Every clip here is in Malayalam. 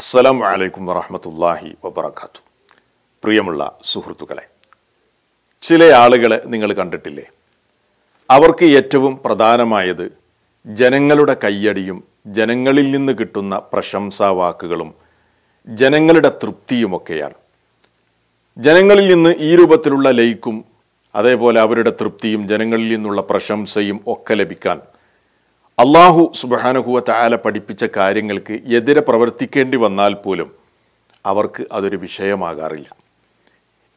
അസ്സലാം വലൈക്കും വറഹമത്തല്ലാഹി വബർക്കാത്തു പ്രിയമുള്ള സുഹൃത്തുക്കളെ ചില ആളുകളെ നിങ്ങൾ കണ്ടിട്ടില്ലേ അവർക്ക് ഏറ്റവും പ്രധാനമായത് ജനങ്ങളുടെ കയ്യടിയും ജനങ്ങളിൽ നിന്ന് കിട്ടുന്ന പ്രശംസാവാക്കുകളും ജനങ്ങളുടെ തൃപ്തിയുമൊക്കെയാണ് ജനങ്ങളിൽ നിന്ന് ഈ രൂപത്തിലുള്ള ലയിക്കും അതേപോലെ അവരുടെ തൃപ്തിയും ജനങ്ങളിൽ നിന്നുള്ള പ്രശംസയും ഒക്കെ ലഭിക്കാൻ അള്ളാഹു സുബഹാനുഭൂവത്തായാല പഠിപ്പിച്ച കാര്യങ്ങൾക്ക് എതിരെ പ്രവർത്തിക്കേണ്ടി വന്നാൽ പോലും അവർക്ക് അതൊരു വിഷയമാകാറില്ല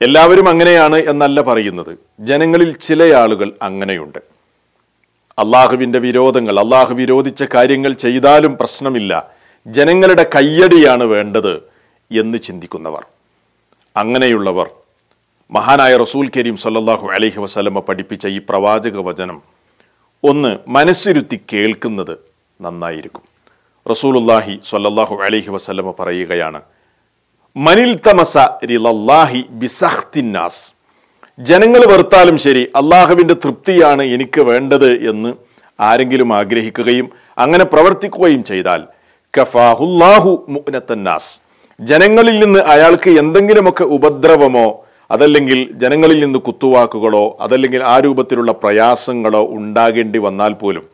എല്ലാവരും അങ്ങനെയാണ് എന്നല്ല പറയുന്നത് ജനങ്ങളിൽ ചില ആളുകൾ അങ്ങനെയുണ്ട് അള്ളാഹുവിൻ്റെ വിരോധങ്ങൾ അള്ളാഹു വിരോധിച്ച കാര്യങ്ങൾ ചെയ്താലും പ്രശ്നമില്ല ജനങ്ങളുടെ കയ്യടിയാണ് വേണ്ടത് എന്ന് ചിന്തിക്കുന്നവർ അങ്ങനെയുള്ളവർ മഹാനായ റസൂൽ കരീം സല്ലാഹു അലഹി വസ്ലമ പഠിപ്പിച്ച ഈ പ്രവാചക വചനം ഒന്ന് മനസ്സിരുത്തി കേൾക്കുന്നത് നന്നായിരിക്കും റസൂലുല്ലാഹി സൊല്ലാഹു അലഹി വസ്ലമ പറയുകയാണ് മനിൽ തമസ റിലല്ലാഹി ബിസഹ്തിന്നാസ് ജനങ്ങൾ വെറുത്താലും ശരി അള്ളാഹുവിൻ്റെ തൃപ്തിയാണ് എനിക്ക് വേണ്ടത് എന്ന് ആരെങ്കിലും ആഗ്രഹിക്കുകയും അങ്ങനെ പ്രവർത്തിക്കുകയും ചെയ്താൽ കഫാഹുല്ലാഹു മുനത്തന്നാസ് ജനങ്ങളിൽ നിന്ന് അയാൾക്ക് എന്തെങ്കിലുമൊക്കെ ഉപദ്രവമോ അതല്ലെങ്കിൽ ജനങ്ങളിൽ നിന്ന് കുത്തുവാക്കുകളോ അതല്ലെങ്കിൽ ആ രൂപത്തിലുള്ള പ്രയാസങ്ങളോ ഉണ്ടാകേണ്ടി വന്നാൽ പോലും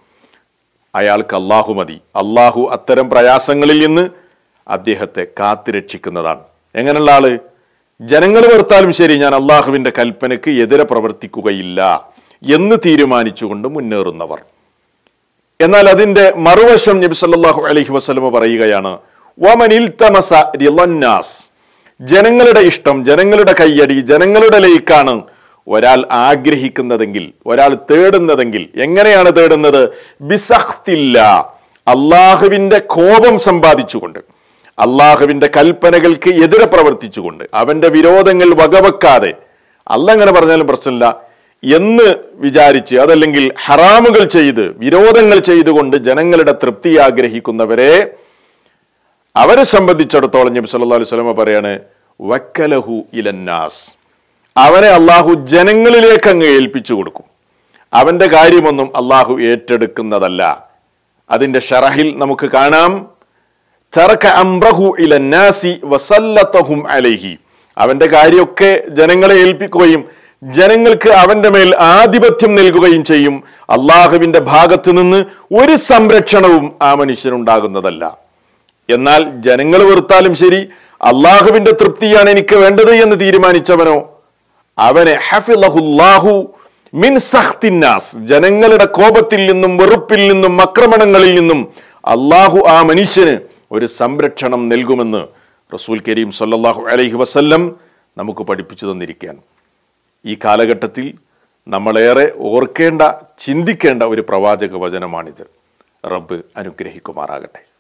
അയാൾക്ക് അള്ളാഹു മതി അള്ളാഹു അത്തരം പ്രയാസങ്ങളിൽ നിന്ന് അദ്ദേഹത്തെ കാത്തുരക്ഷിക്കുന്നതാണ് എങ്ങനെയുള്ള ആള് ജനങ്ങൾ വെറുത്താലും ശരി ഞാൻ അള്ളാഹുവിൻ്റെ കൽപ്പനയ്ക്ക് എതിരെ പ്രവർത്തിക്കുകയില്ല എന്ന് തീരുമാനിച്ചുകൊണ്ട് മുന്നേറുന്നവർ എന്നാൽ അതിൻ്റെ മറുവശം നബി സല്ലാഹു അലഹി വസ്ലമ പറയുകയാണ് വമനിൽ തമസ ജനങ്ങളുടെ ഇഷ്ടം ജനങ്ങളുടെ കയ്യടി ജനങ്ങളുടെ ലൈക്കാണ് ഒരാൾ ആഗ്രഹിക്കുന്നതെങ്കിൽ ഒരാൾ തേടുന്നതെങ്കിൽ എങ്ങനെയാണ് തേടുന്നത് ബിസഹ്തില്ല അള്ളാഹുവിന്റെ കോപം സമ്പാദിച്ചുകൊണ്ട് അള്ളാഹുവിന്റെ കൽപ്പനകൾക്ക് എതിരെ പ്രവർത്തിച്ചുകൊണ്ട് അവൻ്റെ വിരോധങ്ങൾ വകവെക്കാതെ അല്ല അങ്ങനെ പറഞ്ഞാലും പ്രശ്നമില്ല എന്ന് വിചാരിച്ച് അതല്ലെങ്കിൽ ഹറാമുകൾ ചെയ്ത് വിരോധങ്ങൾ ചെയ്തുകൊണ്ട് ജനങ്ങളുടെ തൃപ്തി ആഗ്രഹിക്കുന്നവരെ അവരെ സംബന്ധിച്ചിടത്തോളം നബി സല്ലല്ലാഹു അലൈഹി വസല്ലം പറയാണ് വക്കലഹു ഇലന്നാസ് അവനെ അള്ളാഹു ജനങ്ങളിലേക്ക് അങ്ങ് ഏൽപ്പിച്ചു കൊടുക്കും അവന്റെ കാര്യമൊന്നും അള്ളാഹു ഏറ്റെടുക്കുന്നതല്ല അതിന്റെ ഷറഹിൽ നമുക്ക് കാണാം ചറക്ക അംബ്രഹു ഇലന്നാസി വസല്ലത്തഹും അലൈഹി അവന്റെ കാര്യമൊക്കെ ജനങ്ങളെ ഏൽപ്പിക്കുകയും ജനങ്ങൾക്ക് അവന്റെ മേൽ ആധിപത്യം നൽകുകയും ചെയ്യും അള്ളാഹുവിന്റെ ഭാഗത്ത് നിന്ന് ഒരു സംരക്ഷണവും ആ മനുഷ്യനുണ്ടാകുന്നതല്ല എന്നാൽ ജനങ്ങൾ വെറുത്താലും ശരി അള്ളാഹുവിന്റെ തൃപ്തിയാണ് എനിക്ക് വേണ്ടത് എന്ന് തീരുമാനിച്ചവനോ അവനെ ഹഫിലഹുല്ലാഹു മിൻ സഹ്തിന്നാസ് ജനങ്ങളുടെ കോപത്തിൽ നിന്നും വെറുപ്പിൽ നിന്നും അക്രമണങ്ങളിൽ നിന്നും അള്ളാഹു ആ മനുഷ്യന് ഒരു സംരക്ഷണം നൽകുമെന്ന് റസൂൽ കരീം സല്ലാഹു അലഹി വസല്ലം നമുക്ക് പഠിപ്പിച്ചു തന്നിരിക്കുകയാണ് ഈ കാലഘട്ടത്തിൽ നമ്മളേറെ ഓർക്കേണ്ട ചിന്തിക്കേണ്ട ഒരു പ്രവാചക വചനമാണിത് റബ്ബ് അനുഗ്രഹിക്കുമാറാകട്ടെ